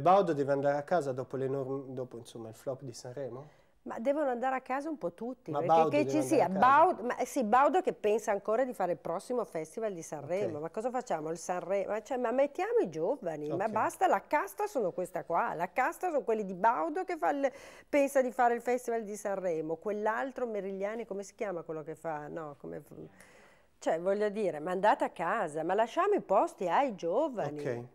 Baudo deve andare a casa dopo, dopo insomma, il flop di Sanremo? Ma devono andare a casa un po' tutti, ma perché Baudo che ci sia Baudo, ma, sì, Baudo che pensa ancora di fare il prossimo festival di Sanremo, okay. ma cosa facciamo? Il Sanremo, cioè, ma mettiamo i giovani, okay. ma basta, la casta sono questa qua, la casta sono quelli di Baudo che il, pensa di fare il festival di Sanremo, quell'altro Merigliani, come si chiama quello che fa? No, come... Cioè, voglio dire, mandate a casa, ma lasciamo i posti ai giovani. Okay.